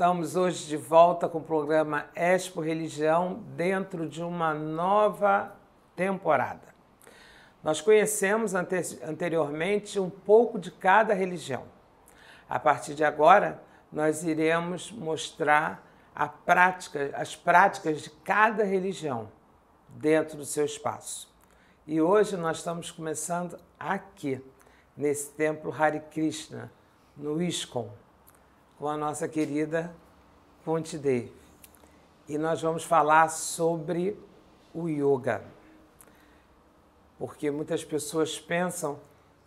Estamos hoje de volta com o programa Expo Religião dentro de uma nova temporada. Nós conhecemos anteriormente um pouco de cada religião. A partir de agora, nós iremos mostrar prática, as práticas de cada religião dentro do seu espaço. E hoje nós estamos começando aqui, nesse templo Hare Krishna, no ISKCON com a nossa querida Ponte D. E nós vamos falar sobre o yoga. Porque muitas pessoas pensam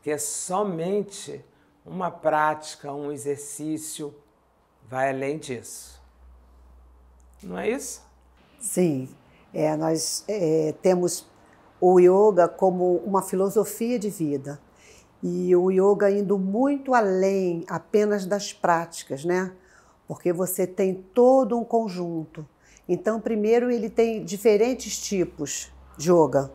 que é somente uma prática, um exercício, vai além disso. Não é isso? Sim. É, nós é, temos o yoga como uma filosofia de vida. E o yoga indo muito além apenas das práticas, né? Porque você tem todo um conjunto. Então, primeiro, ele tem diferentes tipos de yoga.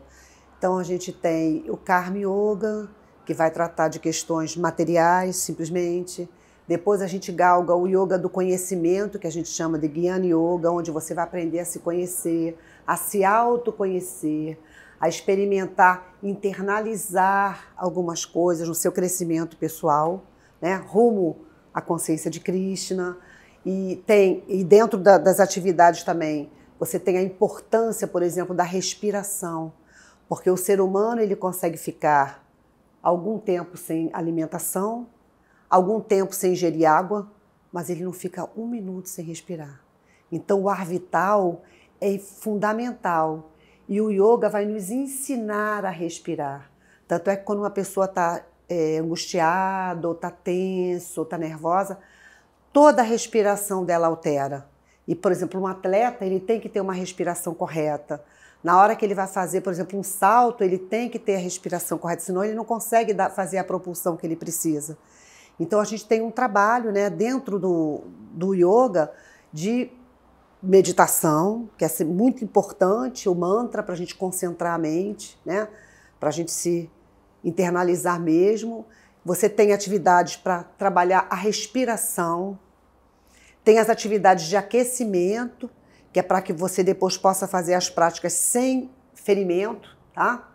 Então, a gente tem o Karma Yoga, que vai tratar de questões materiais, simplesmente. Depois, a gente galga o yoga do conhecimento, que a gente chama de Gyan Yoga, onde você vai aprender a se conhecer, a se autoconhecer, a experimentar, internalizar algumas coisas no seu crescimento pessoal, né? rumo à consciência de Krishna. E tem e dentro da, das atividades também você tem a importância, por exemplo, da respiração, porque o ser humano ele consegue ficar algum tempo sem alimentação, algum tempo sem ingerir água, mas ele não fica um minuto sem respirar. Então o ar vital é fundamental e o yoga vai nos ensinar a respirar. Tanto é que quando uma pessoa está é, angustiada, ou está tenso, ou está nervosa, toda a respiração dela altera. E, por exemplo, um atleta ele tem que ter uma respiração correta. Na hora que ele vai fazer, por exemplo, um salto, ele tem que ter a respiração correta, senão ele não consegue dar, fazer a propulsão que ele precisa. Então a gente tem um trabalho né, dentro do, do yoga de meditação, que é muito importante, o mantra para a gente concentrar a mente, né? para a gente se internalizar mesmo. Você tem atividades para trabalhar a respiração, tem as atividades de aquecimento, que é para que você depois possa fazer as práticas sem ferimento, tá?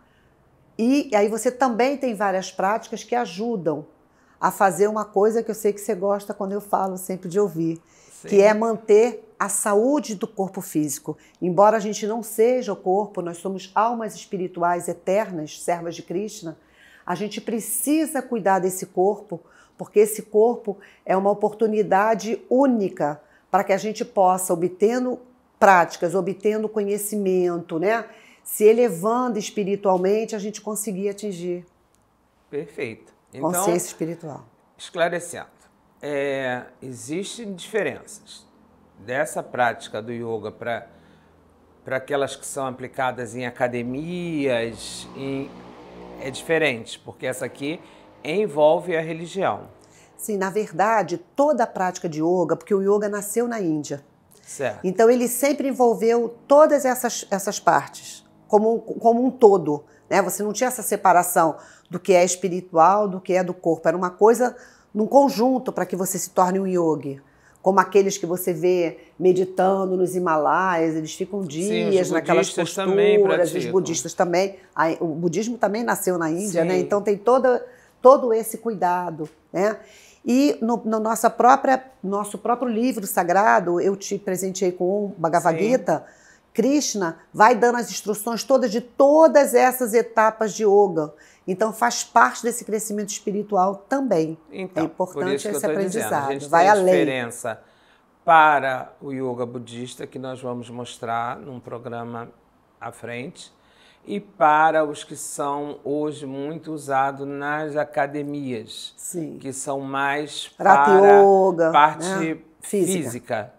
E, e aí você também tem várias práticas que ajudam a fazer uma coisa que eu sei que você gosta quando eu falo sempre de ouvir, Sim. que é manter a saúde do corpo físico. Embora a gente não seja o corpo, nós somos almas espirituais eternas, servas de Krishna, a gente precisa cuidar desse corpo, porque esse corpo é uma oportunidade única para que a gente possa, obtendo práticas, obtendo conhecimento, né? se elevando espiritualmente, a gente conseguir atingir. Perfeito. Então, consciência espiritual. Esclarecendo, é, existem diferenças dessa prática do yoga para para aquelas que são aplicadas em academias, em... é diferente, porque essa aqui envolve a religião. Sim, na verdade, toda a prática de yoga, porque o yoga nasceu na Índia. Certo. Então ele sempre envolveu todas essas, essas partes, como, como um todo. Né? Você não tinha essa separação do que é espiritual, do que é do corpo. Era uma coisa num conjunto para que você se torne um yogi como aqueles que você vê meditando nos Himalaias, eles ficam dias Sim, naquelas posturas, também os budistas também. O budismo também nasceu na Índia, né? Sim. né? Então tem toda, todo esse cuidado, né? E no, no nossa própria, nosso próprio livro sagrado, eu te presenteei com um Bhagavad Gita, Krishna vai dando as instruções todas de todas essas etapas de yoga. Então faz parte desse crescimento espiritual também. Então, é importante esse aprendizado. vai além. diferença para o yoga budista que nós vamos mostrar num programa à frente e para os que são hoje muito usados nas academias, Sim. que são mais Rata para yoga, parte né? física. física.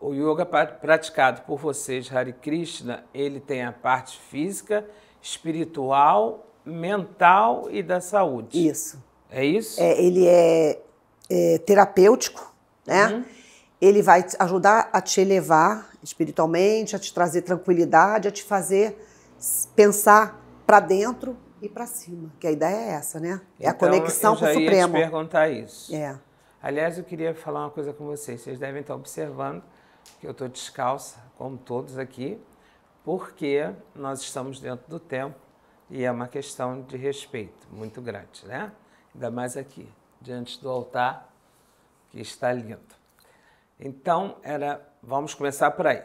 O yoga praticado por vocês, Hare Krishna, ele tem a parte física, espiritual mental e da saúde. Isso. É isso? É, ele é, é terapêutico, né? Uhum. Ele vai ajudar a te elevar espiritualmente, a te trazer tranquilidade, a te fazer pensar para dentro e para cima. Que a ideia é essa, né? É então, a conexão com o Supremo. Eu ia te perguntar isso. É. Aliás, eu queria falar uma coisa com vocês. Vocês devem estar observando que eu estou descalça, como todos aqui, porque nós estamos dentro do tempo e é uma questão de respeito muito grande, né? Ainda mais aqui, diante do altar, que está lindo. Então, era, vamos começar por aí.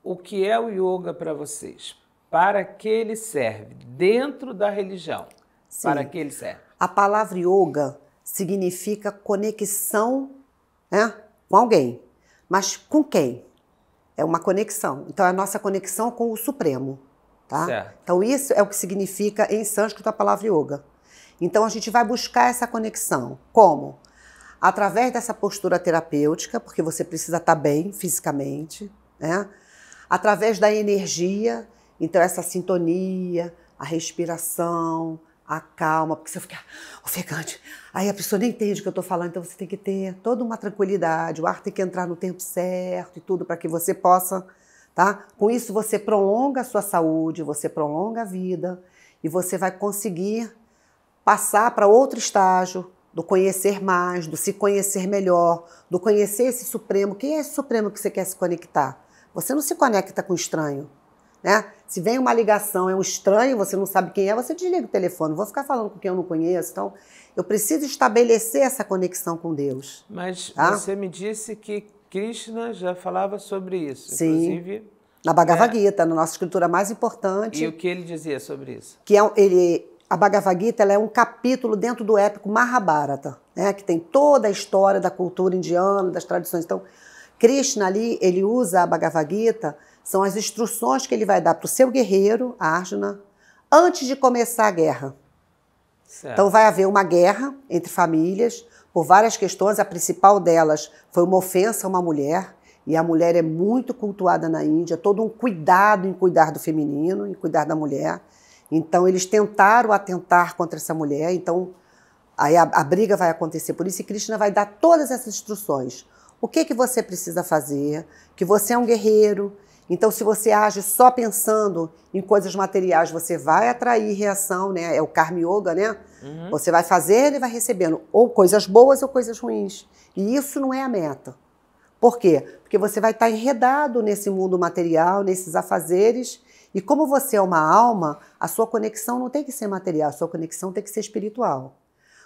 O que é o yoga para vocês? Para que ele serve dentro da religião? Sim. Para que ele serve? A palavra yoga significa conexão né, com alguém. Mas com quem? É uma conexão. Então, é a nossa conexão com o Supremo. Tá? Certo. Então, isso é o que significa em sânscrito a palavra yoga. Então, a gente vai buscar essa conexão. Como? Através dessa postura terapêutica, porque você precisa estar tá bem fisicamente, né? através da energia, então, essa sintonia, a respiração, a calma, porque se eu ficar ofegante, aí a pessoa nem entende o que eu estou falando, então você tem que ter toda uma tranquilidade, o ar tem que entrar no tempo certo e tudo para que você possa tá? Com isso você prolonga a sua saúde, você prolonga a vida e você vai conseguir passar para outro estágio do conhecer mais, do se conhecer melhor, do conhecer esse Supremo. Quem é esse Supremo que você quer se conectar? Você não se conecta com estranho, né? Se vem uma ligação, é um estranho, você não sabe quem é, você desliga o telefone. Vou ficar falando com quem eu não conheço. Então, eu preciso estabelecer essa conexão com Deus. Mas tá? você me disse que Krishna já falava sobre isso. Sim. Inclusive, na Bhagavad é, Gita, na nossa escritura mais importante. E o que ele dizia sobre isso? Que é, ele, a Bhagavad Gita é um capítulo dentro do épico Mahabharata, né, que tem toda a história da cultura indiana, das tradições. Então, Krishna ali, ele usa a Bhagavad Gita, são as instruções que ele vai dar para o seu guerreiro, Arjuna, antes de começar a guerra. Certo. Então, vai haver uma guerra entre famílias por várias questões. A principal delas foi uma ofensa a uma mulher. E a mulher é muito cultuada na Índia, todo um cuidado em cuidar do feminino, em cuidar da mulher. Então, eles tentaram atentar contra essa mulher, então aí a, a briga vai acontecer. Por isso, Krishna vai dar todas essas instruções. O que, que você precisa fazer? Que você é um guerreiro, então, se você age só pensando em coisas materiais, você vai atrair reação, né? É o karma yoga, né? Uhum. Você vai fazendo e vai recebendo ou coisas boas ou coisas ruins. E isso não é a meta. Por quê? Porque você vai estar tá enredado nesse mundo material, nesses afazeres. E como você é uma alma, a sua conexão não tem que ser material, a sua conexão tem que ser espiritual.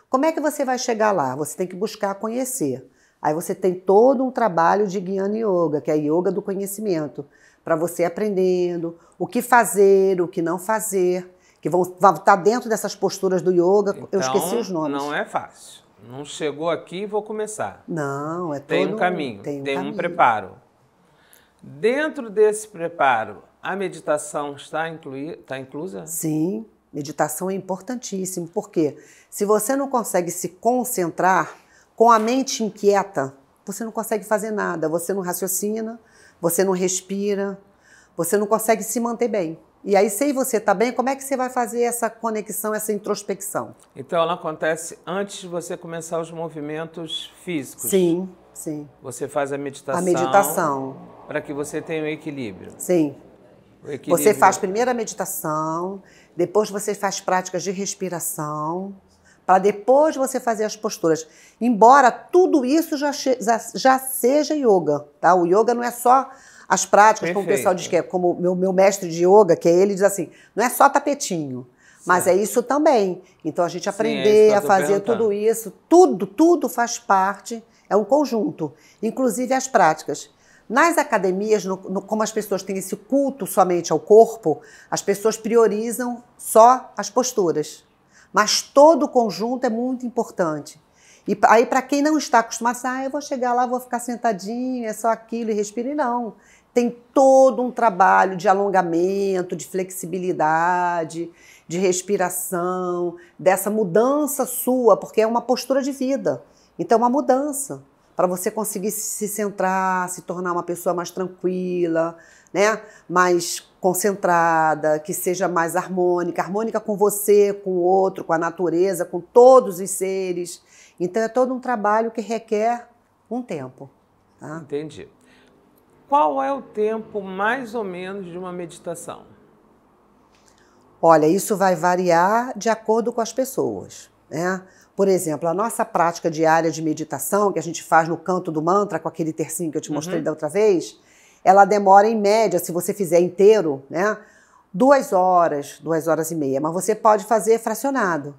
Como é que você vai chegar lá? Você tem que buscar conhecer. Aí você tem todo um trabalho de Guiana Yoga, que é a yoga do conhecimento para você aprendendo o que fazer, o que não fazer, que vão, vão estar tá dentro dessas posturas do yoga. Então, eu esqueci os nomes. Não é fácil. Não chegou aqui e vou começar. Não, é todo Tem um caminho, tem um, tem um caminho. preparo. Dentro desse preparo, a meditação está, inclui, está inclusa? Sim, meditação é importantíssimo, porque se você não consegue se concentrar com a mente inquieta, você não consegue fazer nada, você não raciocina, você não respira, você não consegue se manter bem. E aí, sem você estar tá bem, como é que você vai fazer essa conexão, essa introspecção? Então, ela acontece antes de você começar os movimentos físicos. Sim, sim. Você faz a meditação. A meditação. Para que você tenha um equilíbrio. Sim. Equilíbrio. Você faz é primeiro a meditação, depois você faz práticas de respiração para depois você fazer as posturas. Embora tudo isso já, já, já seja yoga, tá? O yoga não é só as práticas, Perfeito. como o pessoal diz que é, como meu, meu mestre de yoga, que é ele, diz assim, não é só tapetinho. Mas certo. é isso também. Então a gente Sim, é aprender é a fazer tudo isso, tudo, tudo faz parte, é um conjunto, inclusive as práticas. Nas academias, no, no, como as pessoas têm esse culto somente ao corpo, as pessoas priorizam só as posturas. Mas todo o conjunto é muito importante. E aí, para quem não está acostumado, assim, ah, eu vou chegar lá, vou ficar sentadinho, é só aquilo e respire. Não. Tem todo um trabalho de alongamento, de flexibilidade, de respiração, dessa mudança sua, porque é uma postura de vida. Então, é uma mudança para você conseguir se centrar, se tornar uma pessoa mais tranquila, né? Mais concentrada, que seja mais harmônica, harmônica com você, com o outro, com a natureza, com todos os seres. Então é todo um trabalho que requer um tempo. Tá? Entendi. Qual é o tempo mais ou menos de uma meditação? Olha, isso vai variar de acordo com as pessoas, né? Por exemplo, a nossa prática diária de meditação, que a gente faz no canto do mantra, com aquele tercinho que eu te mostrei uhum. da outra vez, ela demora em média, se você fizer inteiro, né? Duas horas, duas horas e meia. Mas você pode fazer fracionado,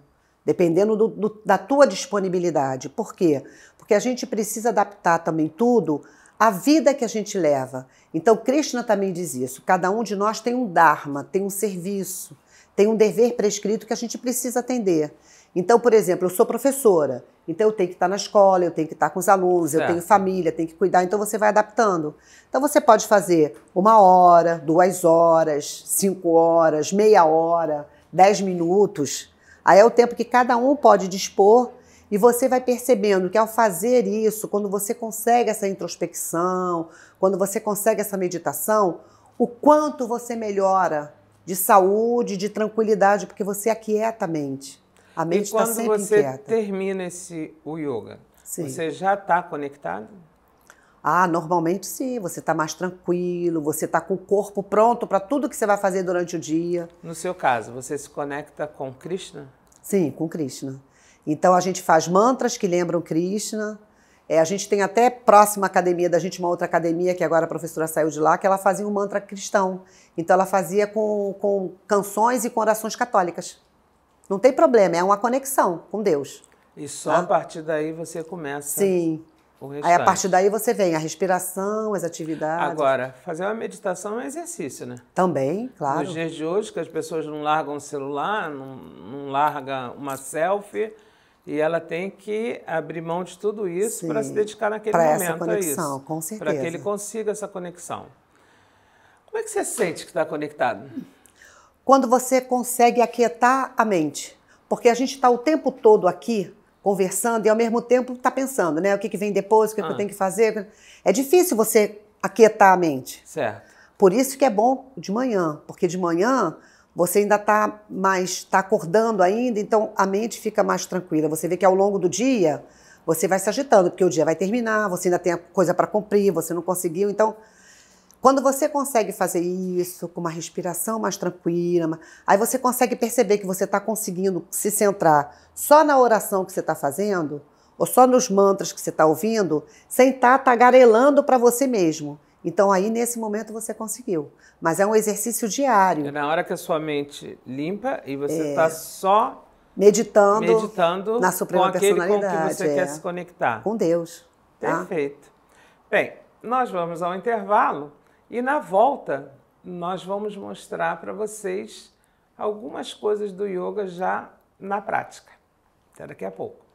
dependendo do, do, da tua disponibilidade. Por quê? Porque a gente precisa adaptar também tudo à vida que a gente leva. Então, Krishna também diz isso. Cada um de nós tem um dharma, tem um serviço, tem um dever prescrito que a gente precisa atender. Então, por exemplo, eu sou professora, então eu tenho que estar na escola, eu tenho que estar com os alunos, eu tenho família, tenho que cuidar, então você vai adaptando. Então você pode fazer uma hora, duas horas, cinco horas, meia hora, dez minutos. Aí é o tempo que cada um pode dispor e você vai percebendo que ao fazer isso, quando você consegue essa introspecção, quando você consegue essa meditação, o quanto você melhora de saúde, de tranquilidade, porque você aquieta a mente. A mente e tá quando tá você inquieta. termina esse o yoga, sim. você já está conectado? Ah, normalmente sim, você está mais tranquilo, você está com o corpo pronto para tudo que você vai fazer durante o dia. No seu caso, você se conecta com Krishna? Sim, com Krishna. Então a gente faz mantras que lembram Krishna. É, a gente tem até próxima academia da gente, uma outra academia, que agora a professora saiu de lá, que ela fazia um mantra cristão. Então ela fazia com, com canções e com orações católicas. Não tem problema, é uma conexão com Deus. E só tá? a partir daí você começa. Sim. Aí a partir daí você vem a respiração, as atividades. Agora, fazer uma meditação é um exercício, né? Também, claro. Nos dias de hoje, que as pessoas não largam o celular, não, não largam uma selfie, e ela tem que abrir mão de tudo isso para se dedicar naquele pra momento essa é conexão, a isso. Com certeza. Para que ele consiga essa conexão. Como é que você sente que está conectado? quando você consegue aquietar a mente. Porque a gente está o tempo todo aqui conversando e ao mesmo tempo está pensando, né? O que, que vem depois, o que, ah. que eu ah. tenho que fazer. É difícil você aquietar a mente. Certo. Por isso que é bom de manhã, porque de manhã você ainda está mais, está acordando ainda, então a mente fica mais tranquila. Você vê que ao longo do dia você vai se agitando, porque o dia vai terminar, você ainda tem coisa para cumprir, você não conseguiu, então quando você consegue fazer isso com uma respiração mais tranquila, aí você consegue perceber que você está conseguindo se centrar só na oração que você está fazendo, ou só nos mantras que você está ouvindo, sem estar tá tagarelando para você mesmo. Então aí nesse momento você conseguiu, mas é um exercício diário. É na hora que a sua mente limpa e você está é. Tá só meditando, meditando na suprema com aquele personalidade, com que você é. quer se conectar. Com Deus. Tá? Perfeito. Bem, nós vamos ao intervalo e na volta, nós vamos mostrar para vocês algumas coisas do yoga já na prática. Até daqui a pouco.